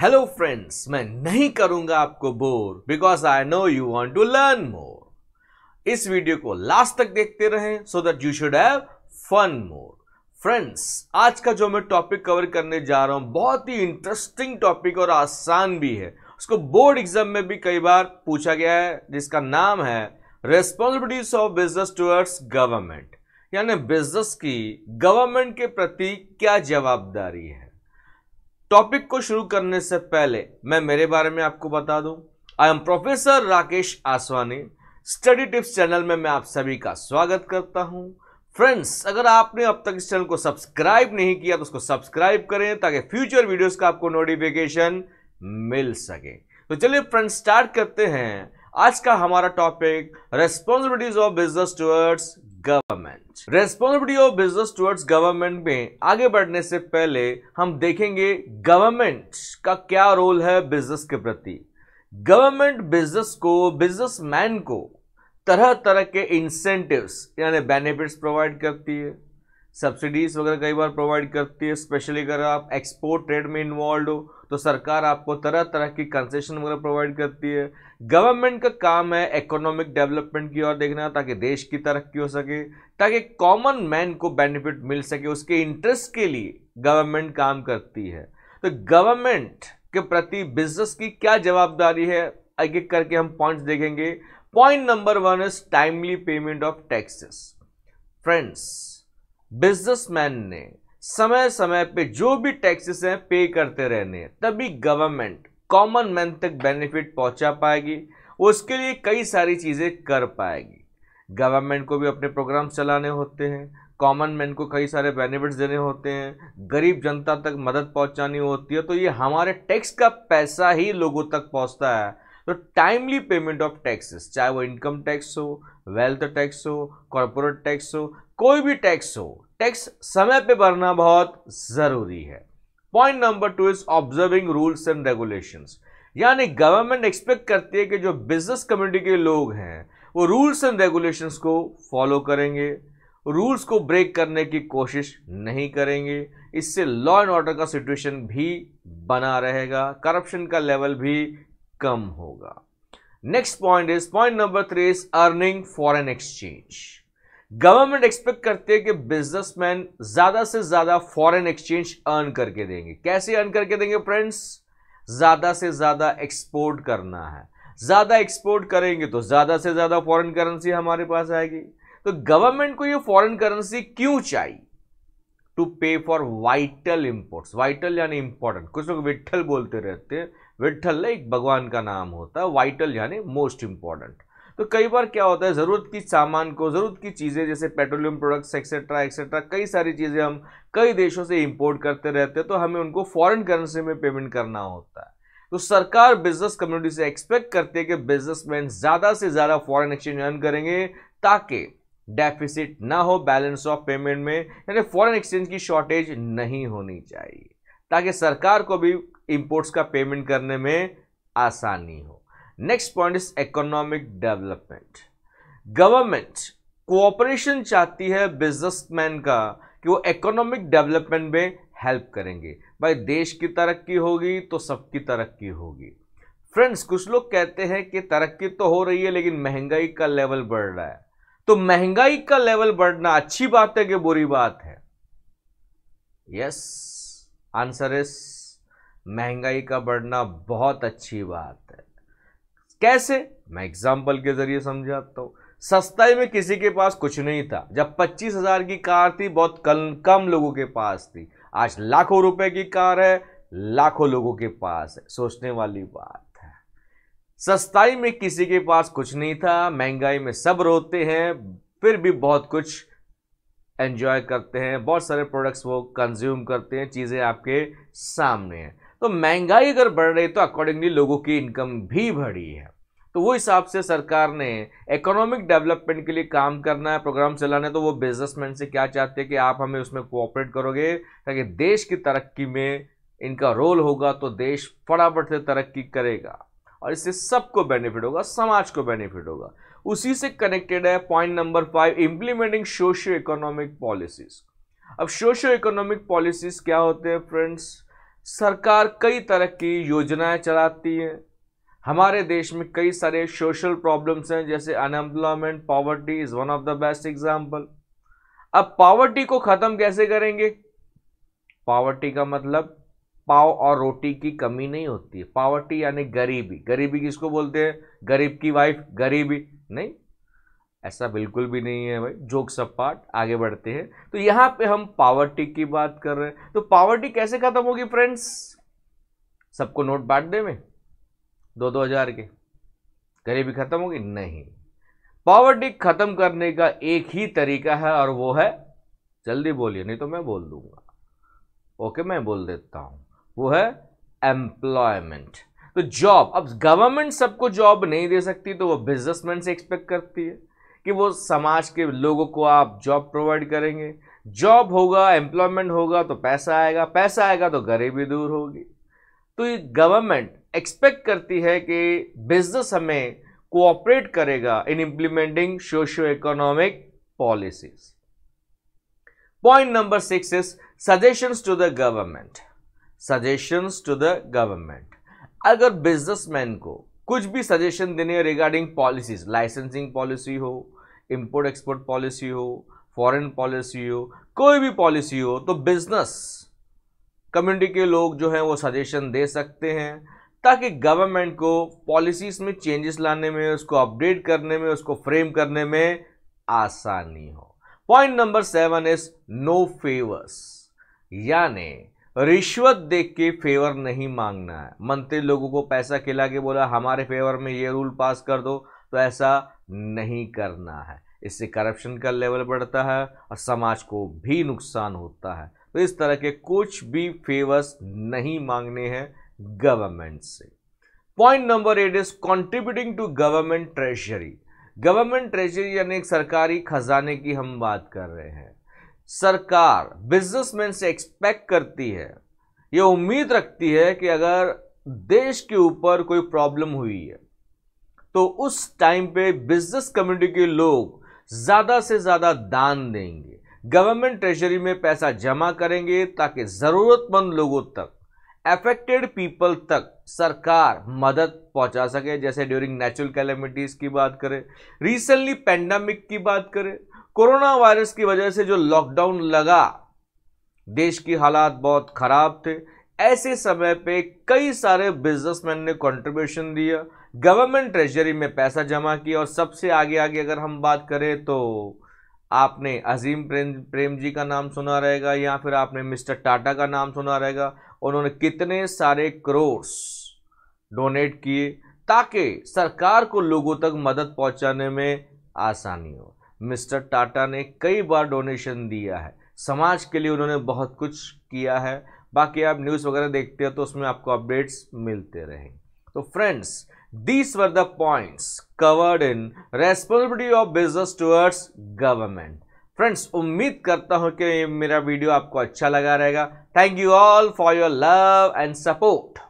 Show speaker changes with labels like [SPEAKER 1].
[SPEAKER 1] hello friends मैं नहीं करूंगा आपको bore because I know you want to learn more इस वीडियो को लास्ट तक देखते रहें so that you should have fun more friends आज का जो मैं टॉपिक कवर करने जा रहा हूं बहुत ही इंटरेस्टिंग टॉपिक और आसान भी है उसको बोर्ड एग्जाम में भी कई बार पूछा गया है जिसका नाम है responsibilities of business towards government यानी बिजनेस की गवर्नमेंट के प्रति क्या जवाबदारी है टॉपिक को शुरू करने से पहले मैं मेरे बारे में आपको बता दूं I am professor Rakesh Aswani study tips channel में मैं आप सभी का स्वागत करता हूं फ्रेंड्स अगर आपने अब तक इस चैनल को सब्सक्राइब नहीं किया तो उसको सब्सक्राइब करें ताकि फ्यूचर वीडियोस का आपको नोटिफिकेशन मिल सके तो चलिए फ्रेंड्स स्टार्ट करते हैं आज का हमारा topic responsibilities of business towards government responsibility of business towards government में आगे बढ़ने से पहले हम देखेंगे गवर्नमेंट का क्या रोल है बिजनेस के प्रति गवर्नमेंट बिजनेस को बिजनेसमैन को तरह तरह के इंसेंटिव्स यानी बेनिफिट्स प्रोवाइड करती है सब्सिडीज वगैरह कई बार प्रोवाइड करती है स्पेशली अगर आप एक्सपोर्ट ट्रेड में इन्वॉल्व हो तो सरकार आपको तरह तरह की कंसेशन वगैरह प्रोवाइड करती है गवर्नमेंट का काम है इकोनॉमिक डेवलपमेंट की ओर देखना ताकि देश की तरक्की हो सके ताकि कॉमन मैन को बेनिफिट मिल सके उसके इंटरेस्ट के लिए गवर्नमेंट काम करती है तो गवर्नमेंट के प्रति बिजनेस की क्या जवाबदारी है एक एक करके हम पॉइंट्स देखेंगे point number one is timely payment of taxes friends businessman ने समय समय पे जो भी टैक्सेस हैं पे करते रहने हैं तभी गवर्नमेंट कॉमन मैन तक बेनिफिट पहुंचा पाएगी उसके लिए कई सारी चीज़ें कर पाएगी गवर्नमेंट को भी अपने प्रोग्राम चलाने होते हैं कॉमन मैन को कई सारे बेनिफिट्स देने होते हैं गरीब जनता तक मदद पहुंचानी होती है तो ये हमारे टैक्स का पैसा ही लोगों तक पहुंचता है तो टाइमली पेमेंट ऑफ टैक्सेस चाहे वो इनकम टैक्स हो वेल्थ टैक्स हो कॉरपोरेट टैक्स हो कोई भी टैक्स हो टैक्स समय पे भरना बहुत ज़रूरी है point number two is observing rules and regulations यानी गवर्नमेंट एक्सपेक्ट करती है कि जो बिजनेस कम्युनिटी के लोग हैं वो रूल्स एंड रेगुलेशंस को फॉलो करेंगे रूल्स को ब्रेक करने की कोशिश नहीं करेंगे इससे लॉ एंड ऑर्डर का सिचुएशन भी बना रहेगा करप्शन का लेवल भी कम होगा next point is point number three is earning foreign exchange government expect करते हैं कि बिजनेसमैन ज्यादा से ज्यादा फॉरेन एक्सचेंज अर्न करके देंगे कैसे अर्न करके देंगे फ्रेंड्स ज्यादा से ज्यादा एक्सपोर्ट करना है ज्यादा एक्सपोर्ट करेंगे तो ज्यादा से ज्यादा फॉरेन करेंसी हमारे पास आएगी तो गवर्नमेंट को ये फॉरेन करेंसी क्यों चाहिए to pay for vital imports vital यानी इंपॉर्टेंट कुछ लोग विट्ठल बोलते रहते हैं विट्ठल एक भगवान का नाम होता है वाइटल यानी मोस्ट इंपॉर्टेंट तो कई बार क्या होता है ज़रूरत की सामान को ज़रूरत की चीज़ें जैसे पेट्रोलियम प्रोडक्ट्स एक्सेट्रा एक्सेट्रा कई सारी चीज़ें हम कई देशों से इम्पोर्ट करते रहते हैं तो हमें उनको फॉरन करेंसी में पेमेंट करना होता है तो सरकार बिजनेस कम्युनिटी से एक्सपेक्ट करती है कि बिजनेसमैन ज़्यादा से ज़्यादा फॉरेन एक्सचेंज अर्न करेंगे ताकि डेफिसिट ना हो बैलेंस ऑफ पेमेंट में यानी फॉरेन एक्सचेंज की शॉर्टेज नहीं होनी चाहिए ताकि सरकार को भी इंपोर्ट्स का पेमेंट करने में आसानी हो next point is economic development government cooperation चाहती है बिजनेसमैन का कि वो इकोनॉमिक डेवलपमेंट में हेल्प करेंगे भाई देश की तरक्की होगी तो सबकी तरक्की होगी फ्रेंड्स कुछ लोग कहते हैं कि तरक्की तो हो रही है लेकिन महंगाई का लेवल बढ़ रहा है तो महंगाई का लेवल बढ़ना अच्छी बात है कि बुरी बात है यस आंसर इस महंगाई का बढ़ना बहुत अच्छी बात कैसे मैं एग्जाम्पल के जरिए समझाता हूँ सस्ताई में किसी के पास कुछ नहीं था जब पच्चीस हजार की कार थी बहुत कम लोगों के पास थी आज लाखों रुपए की कार है लाखों लोगों के पास है सोचने वाली बात है सस्ताई में किसी के पास कुछ नहीं था महंगाई में सब रोते हैं फिर भी बहुत कुछ एंजॉय करते हैं बहुत सारे प्रोडक्ट्स वो कंज्यूम करते हैं चीज़ें आपके सामने हैं तो महंगाई अगर बढ़ रही तो अकॉर्डिंगली लोगों की इनकम भी बढ़ी है तो वो हिसाब से सरकार ने इकोनॉमिक डेवलपमेंट के लिए काम करना है प्रोग्राम चलाना है तो वो बिजनेसमैन से क्या चाहते हैं कि आप हमें उसमें कोऑपरेट करोगे ताकि देश की तरक्की में इनका रोल होगा तो देश फटाफट से तरक्की करेगा और इससे सबको बेनिफिट होगा समाज को बेनिफिट होगा उसी से कनेक्टेड है point number five implementing socio economic policies अब सोशियो इकोनॉमिक पॉलिसीज क्या होते हैं फ्रेंड्स सरकार कई तरह की योजनाएं चलाती है हमारे देश में कई सारे सोशल प्रॉब्लम्स हैं जैसे unemployment poverty is one of the best example अब पॉवर्टी को ख़त्म कैसे करेंगे पॉवर्टी का मतलब पाव और रोटी की कमी नहीं होती है पॉवर्टी यानी गरीबी गरीबी किसको बोलते हैं गरीब की वाइफ गरीबी नहीं ऐसा बिल्कुल भी नहीं है भाई जोक सब पार्ट आगे बढ़ते हैं तो यहां पे हम पावर्टी की बात कर रहे हैं तो पावर्टी कैसे खत्म होगी फ्रेंड्स सबको नोट बांट दे में दो दो हजार के गरीबी खत्म होगी नहीं पावर्टी खत्म करने का एक ही तरीका है और वो है जल्दी बोलिए नहीं तो मैं बोल दूंगा ओके मैं बोल देता हूं वो है एम्प्लॉयमेंट तो जॉब अब गवर्नमेंट सबको जॉब नहीं दे सकती तो वो बिजनेसमैन से एक्सपेक्ट करती है कि वो समाज के लोगों को आप जॉब प्रोवाइड करेंगे जॉब होगा एम्प्लॉयमेंट होगा तो पैसा आएगा पैसा आएगा तो गरीबी दूर होगी तो ये गवर्नमेंट एक्सपेक्ट करती है कि बिजनेस हमें कोऑपरेट करेगा in implementing socio economic policies point number six is suggestions to the government suggestions to the government अगर बिजनेसमैन को कुछ भी सजेशन देने रिगार्डिंग पॉलिसीज लाइसेंसिंग पॉलिसी हो इम्पोर्ट एक्सपोर्ट पॉलिसी हो फॉरेन पॉलिसी हो कोई भी पॉलिसी हो तो बिजनेस कम्युनिटी के लोग जो हैं वो सजेशन दे सकते हैं ताकि गवर्नमेंट को पॉलिसीज़ में चेंजेस लाने में उसको अपडेट करने में उसको फ्रेम करने में आसानी हो point number seven is no favours यानी रिश्वत देख के फेवर नहीं मांगना है मंत्री लोगों को पैसा खिला के बोला हमारे फेवर में ये रूल पास कर दो तो ऐसा नहीं करना है इससे करप्शन का लेवल बढ़ता है और समाज को भी नुकसान होता है तो इस तरह के कुछ भी फेवर्स नहीं मांगने हैं गवर्नमेंट से point number eight is contributing to government treasury government treasury यानी सरकारी खजाने की हम बात कर रहे हैं सरकार बिजनेसमैन से एक्सपेक्ट करती है यह उम्मीद रखती है कि अगर देश के ऊपर कोई प्रॉब्लम हुई है तो उस टाइम पे बिजनेस कम्युनिटी के लोग ज़्यादा से ज़्यादा दान देंगे गवर्नमेंट ट्रेजरी में पैसा जमा करेंगे ताकि ज़रूरतमंद लोगों तक एफेक्टेड पीपल तक सरकार मदद पहुंचा सके जैसे ड्यूरिंग नेचुरल कैलेमिटीज़ की बात करें रिसेंटली पेंडेमिक की बात करें कोरोना वायरस की वजह से जो लॉकडाउन लगा देश की हालात बहुत ख़राब थे ऐसे समय पे कई सारे बिजनेसमैन ने कंट्रीब्यूशन दिया गवर्नमेंट ट्रेजरी में पैसा जमा किया और सबसे आगे आगे अगर हम बात करें तो आपने अजीम प्रेम प्रेम जी का नाम सुना रहेगा या फिर आपने मिस्टर टाटा का नाम सुना रहेगा उन्होंने कितने सारे करोर्स डोनेट किए ताकि सरकार को लोगों तक मदद पहुंचाने में आसानी हो मिस्टर टाटा ने कई बार डोनेशन दिया है समाज के लिए उन्होंने बहुत कुछ किया है बाकी आप न्यूज़ वगैरह देखते हो तो उसमें आपको अपडेट्स मिलते रहेंगे तो friends these were the points covered in responsibility of business towards government friends उम्मीद करता हूँ कि मेरा वीडियो आपको अच्छा लगा रहेगा thank you all for your love and support